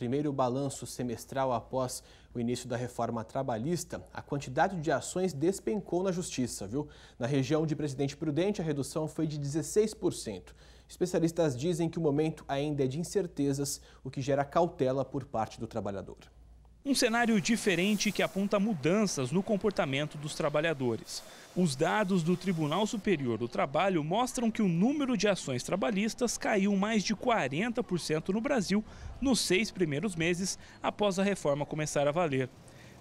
primeiro balanço semestral após o início da reforma trabalhista, a quantidade de ações despencou na justiça, viu? Na região de Presidente Prudente, a redução foi de 16%. Especialistas dizem que o momento ainda é de incertezas, o que gera cautela por parte do trabalhador. Um cenário diferente que aponta mudanças no comportamento dos trabalhadores. Os dados do Tribunal Superior do Trabalho mostram que o número de ações trabalhistas caiu mais de 40% no Brasil nos seis primeiros meses após a reforma começar a valer.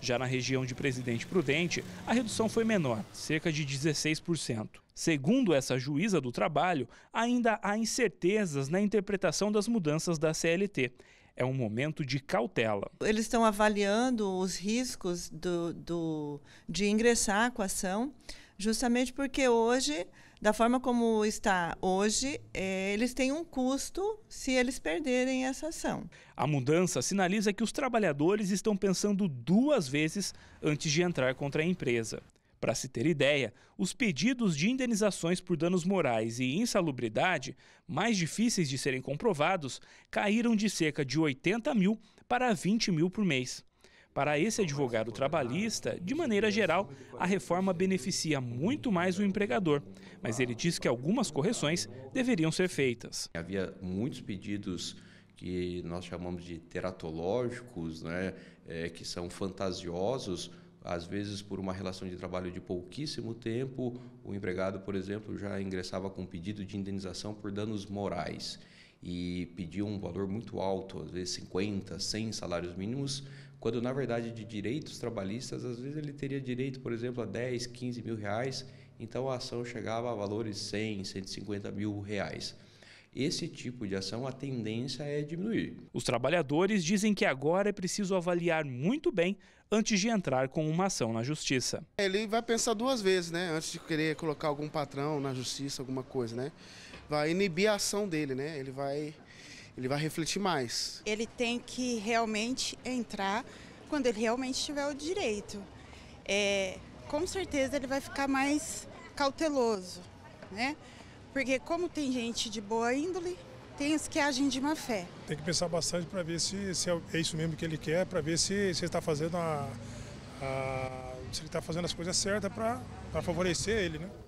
Já na região de Presidente Prudente, a redução foi menor, cerca de 16%. Segundo essa juíza do trabalho, ainda há incertezas na interpretação das mudanças da CLT é um momento de cautela. Eles estão avaliando os riscos do, do, de ingressar com a ação, justamente porque hoje, da forma como está hoje, é, eles têm um custo se eles perderem essa ação. A mudança sinaliza que os trabalhadores estão pensando duas vezes antes de entrar contra a empresa. Para se ter ideia, os pedidos de indenizações por danos morais e insalubridade, mais difíceis de serem comprovados, caíram de cerca de 80 mil para 20 mil por mês. Para esse advogado trabalhista, de maneira geral, a reforma beneficia muito mais o empregador, mas ele diz que algumas correções deveriam ser feitas. Havia muitos pedidos que nós chamamos de teratológicos, né, é, que são fantasiosos, às vezes por uma relação de trabalho de pouquíssimo tempo, o empregado, por exemplo, já ingressava com um pedido de indenização por danos morais e pedia um valor muito alto, às vezes 50, 100 salários mínimos, quando na verdade de direitos trabalhistas, às vezes ele teria direito, por exemplo, a 10, 15 mil reais, então a ação chegava a valores 100, 150 mil reais esse tipo de ação a tendência é diminuir. Os trabalhadores dizem que agora é preciso avaliar muito bem antes de entrar com uma ação na justiça. É, ele vai pensar duas vezes, né, antes de querer colocar algum patrão na justiça, alguma coisa, né? Vai inibir a ação dele, né? Ele vai ele vai refletir mais. Ele tem que realmente entrar quando ele realmente tiver o direito. É, com certeza ele vai ficar mais cauteloso, né? Porque como tem gente de boa índole, tem os que agem de má fé. Tem que pensar bastante para ver se, se, é, é isso mesmo que ele quer, para ver se, ele está fazendo a, a, se ele está fazendo as coisas certas para favorecer ele, né?